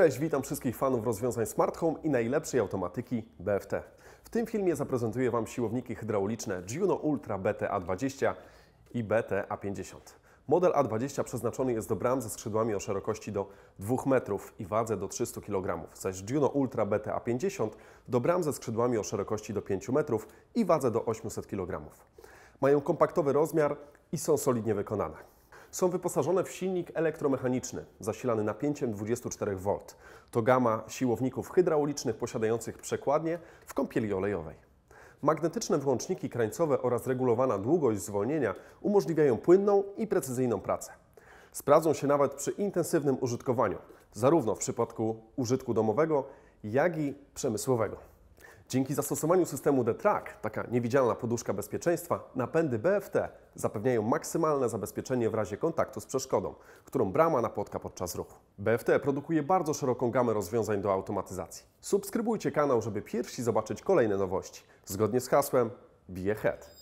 Cześć, witam wszystkich fanów rozwiązań Smart Home i najlepszej automatyki BFT. W tym filmie zaprezentuję Wam siłowniki hydrauliczne Juno Ultra BT A20 i BT A50. Model A20 przeznaczony jest do bram ze skrzydłami o szerokości do 2 metrów i wadze do 300 kg, zaś Juno Ultra BT A50 do bram ze skrzydłami o szerokości do 5 metrów i wadze do 800 kg. Mają kompaktowy rozmiar i są solidnie wykonane są wyposażone w silnik elektromechaniczny zasilany napięciem 24 V. To gama siłowników hydraulicznych posiadających przekładnię w kąpieli olejowej. Magnetyczne włączniki krańcowe oraz regulowana długość zwolnienia umożliwiają płynną i precyzyjną pracę. Sprawdzą się nawet przy intensywnym użytkowaniu, zarówno w przypadku użytku domowego, jak i przemysłowego. Dzięki zastosowaniu systemu D-Track, taka niewidzialna poduszka bezpieczeństwa, napędy BFT zapewniają maksymalne zabezpieczenie w razie kontaktu z przeszkodą, którą brama napotka podczas ruchu. BFT produkuje bardzo szeroką gamę rozwiązań do automatyzacji. Subskrybujcie kanał, żeby pierwsi zobaczyć kolejne nowości. Zgodnie z hasłem Be Ahead.